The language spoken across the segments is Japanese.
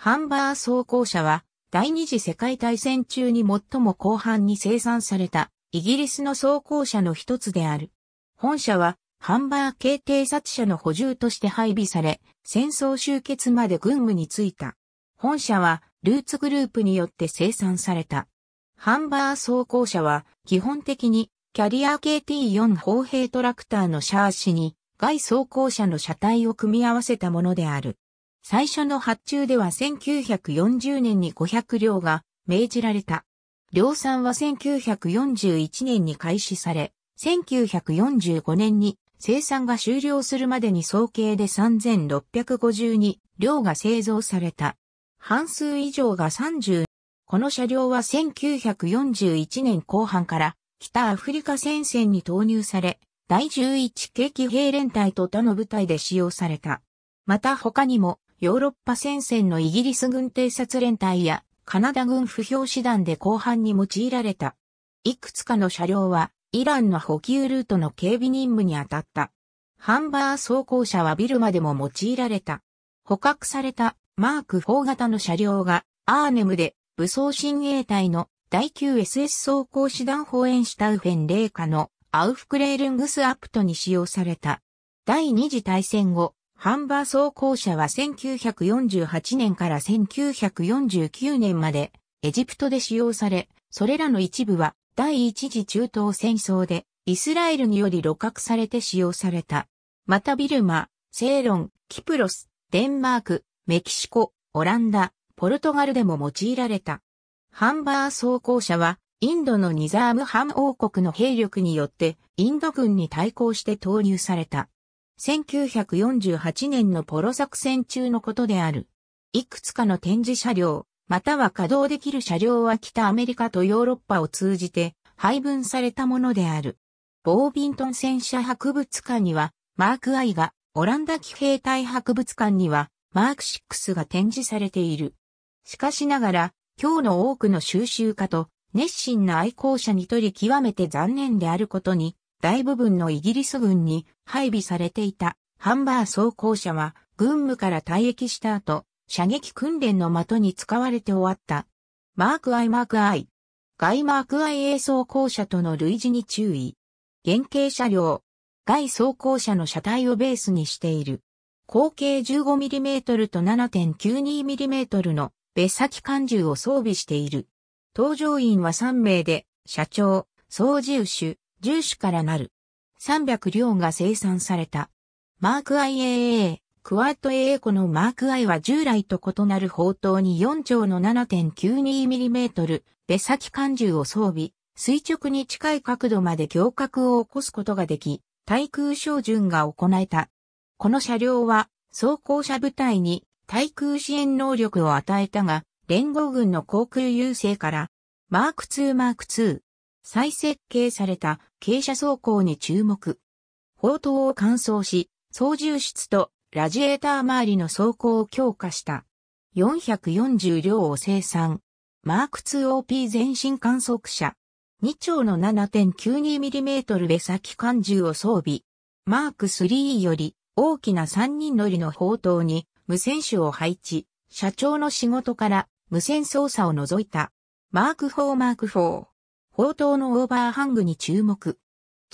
ハンバー装甲車は、第二次世界大戦中に最も後半に生産された、イギリスの装甲車の一つである。本社は、ハンバー系偵察車の補充として配備され、戦争終結まで軍務に就いた。本社は、ルーツグループによって生産された。ハンバー装甲車は、基本的に、キャリア KT4 砲兵トラクターのシャーシに、外装甲車の車体を組み合わせたものである。最初の発注では1940年に500両が命じられた。量産は1941年に開始され、1945年に生産が終了するまでに総計で3652両が製造された。半数以上が30。この車両は1941年後半から北アフリカ戦線に投入され、第11景気兵連隊と他の部隊で使用された。また他にもヨーロッパ戦線のイギリス軍偵察連隊やカナダ軍不評師団で後半に用いられた。いくつかの車両はイランの補給ルートの警備任務に当たった。ハンバー装甲車はビルマでも用いられた。捕獲されたマーク4型の車両がアーネムで武装親衛隊の第 9SS 装甲師団砲演したウフェン霊下のアウフクレールングスアプトに使用された。第二次大戦後、ハンバー装甲車は1948年から1949年までエジプトで使用され、それらの一部は第一次中東戦争でイスラエルにより露獲されて使用された。またビルマ、セーロン、キプロス、デンマーク、メキシコ、オランダ、ポルトガルでも用いられた。ハンバー装甲車はインドのニザームハン王国の兵力によってインド軍に対抗して投入された。1948年のポロ作戦中のことである。いくつかの展示車両、または稼働できる車両は北アメリカとヨーロッパを通じて配分されたものである。ボービントン戦車博物館には、マークアイが、オランダ騎兵隊博物館には、マーク6が展示されている。しかしながら、今日の多くの収集家と、熱心な愛好者にとり極めて残念であることに大部分のイギリス軍に配備されていたハンバー装甲車は軍務から退役した後、射撃訓練の的に使われて終わった。マークアイ・マークアガ外マークアイ・ a 装甲車との類似に注意。原型車両。外装甲車の車体をベースにしている。口径 15mm と 7.92mm の別先管銃を装備している。搭乗員は3名で、社長、総自由重視からなる。300両が生産された。マーク IAA、クワット AA このマーク I は従来と異なる砲塔に4丁の 7.92mm で先管銃を装備、垂直に近い角度まで強角を起こすことができ、対空照準が行えた。この車両は装甲車部隊に対空支援能力を与えたが、連合軍の航空優勢から、マーク2マーク2、再設計された傾斜走行に注目。砲塔を乾燥し、操縦室とラジエーター周りの走行を強化した。440両を生産。マーク 2OP 全身観測車。2丁の 7.92mm で、先管銃を装備。マーク3より大きな3人乗りの砲塔に無線手を配置。社長の仕事から無線操作を除いた。マーク4マーク4。砲塔のオーバーハングに注目。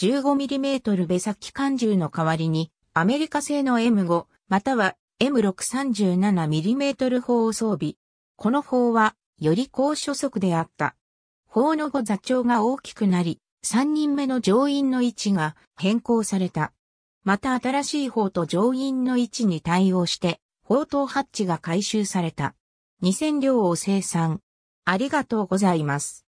15mm ベサキ缶銃の代わりに、アメリカ製の M5 または M637mm 砲を装備。この砲はより高初速であった。砲の後座長が大きくなり、3人目の乗員の位置が変更された。また新しい砲と乗員の位置に対応して、砲塔ハッチが回収された。2000両を生産。ありがとうございます。